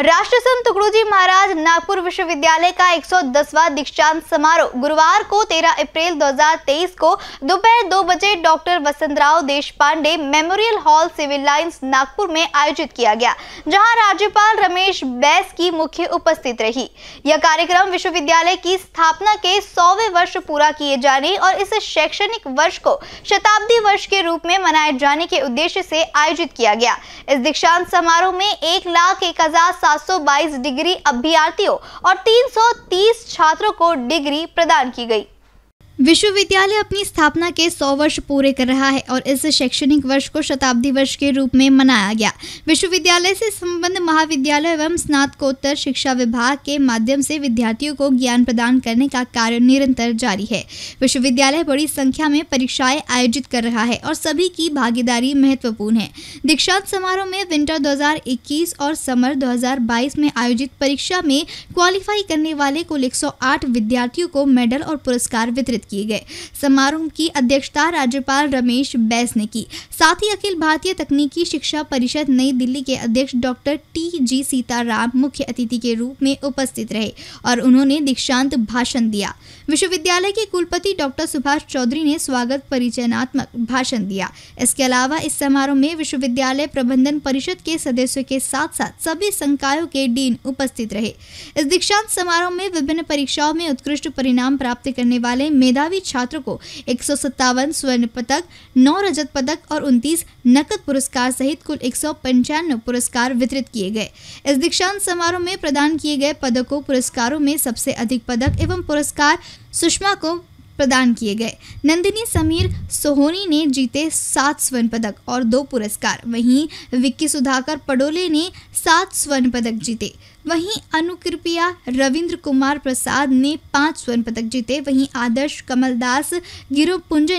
राष्ट्रसंत गुरुजी महाराज नागपुर विश्वविद्यालय का 110वां दीक्षांत समारोह गुरुवार को 13 अप्रैल 2023 को दोपहर दो बजे doctor Vasantrao Deshpande memorial hall civil lines Nagpur में आयोजित किया गया जहां राज्यपाल रमेश बैस की मुख्य उपस्थित रही यह कार्यक्रम विश्वविद्यालय की स्थापना के सौवे वर्ष पूरा किए जाने और इस शैक्षणिक वर्ष को शताब्दी वर्ष के रूप में मनाए जाने के उद्देश्य से आयोजित किया गया इस दीक्षांत समारोह में एक लाख एक हजार 722 डिग्री अभ्यर्थियों और 330 छात्रों को डिग्री प्रदान की गई विश्वविद्यालय अपनी स्थापना के 100 वर्ष पूरे कर रहा है और इस शैक्षणिक वर्ष को शताब्दी वर्ष के रूप में मनाया गया विश्वविद्यालय से संबंध महाविद्यालय एवं स्नातकोत्तर शिक्षा विभाग के माध्यम से विद्यार्थियों को ज्ञान प्रदान करने का कार्य निरंतर जारी है विश्वविद्यालय बड़ी संख्या में परीक्षाएं आयोजित कर रहा है और सभी की भागीदारी महत्वपूर्ण है दीक्षांत समारोह में विंटर दो और समर दो में आयोजित परीक्षा में क्वालिफाई करने वाले कुल एक विद्यार्थियों को मेडल और पुरस्कार वितरित किए गए समारोह की अध्यक्षता राज्यपाल रमेश बैस ने की साथ ही अखिल भारतीय तकनीकी शिक्षा परिषद नई दिल्ली के अध्यक्ष डॉक्टर टी जी सीताराम मुख्य अतिथि के रूप में उपस्थित रहे और उन्होंने दीक्षांत भाषण दिया विश्वविद्यालय के कुलपति डॉक्टर सुभाष चौधरी ने स्वागत परिचयनात्मक भाषण दिया इसके अलावा इस समारोह में विश्वविद्यालय प्रबंधन परिषद के सदस्यों के साथ साथ सभी संकायों के डीन उपस्थित रहे इस दीक्षांत समारोह में विभिन्न परीक्षाओं में उत्कृष्ट परिणाम प्राप्त करने वाले मेधा मेधावी छात्र को एक स्वर्ण पदक नौ रजत पदक और उनतीस नकद पुरस्कार सहित कुल एक पुरस्कार वितरित किए गए इस दीक्षांत समारोह में प्रदान किए गए पदकों पुरस्कारों में सबसे अधिक पदक एवं पुरस्कार सुषमा को प्रदान किए गए नंदिनी समीर सोहोनी ने जीते सात स्वर्ण पदक और दो पुरस्कार वहीं विक्की सुधाकर पडोले ने सात स्वर्ण पदक जीते वहीं अनुकृपया रविंद्र कुमार प्रसाद ने पाँच स्वर्ण पदक जीते वहीं आदर्श कमलदास गिरो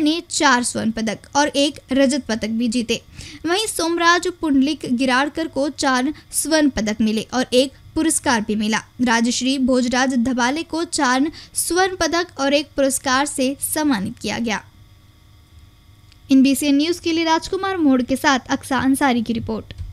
ने चार स्वर्ण पदक और एक रजत पदक भी जीते वहीं सोमराज पुंडलिक गिराड़कर को चार स्वर्ण पदक मिले और एक पुरस्कार भी मिला राजश्री भोजराज धबाले को चार स्वर्ण पदक और एक पुरस्कार से सम्मानित किया गया इन न्यूज के लिए राजकुमार मोड़ के साथ अक्सा अंसारी की रिपोर्ट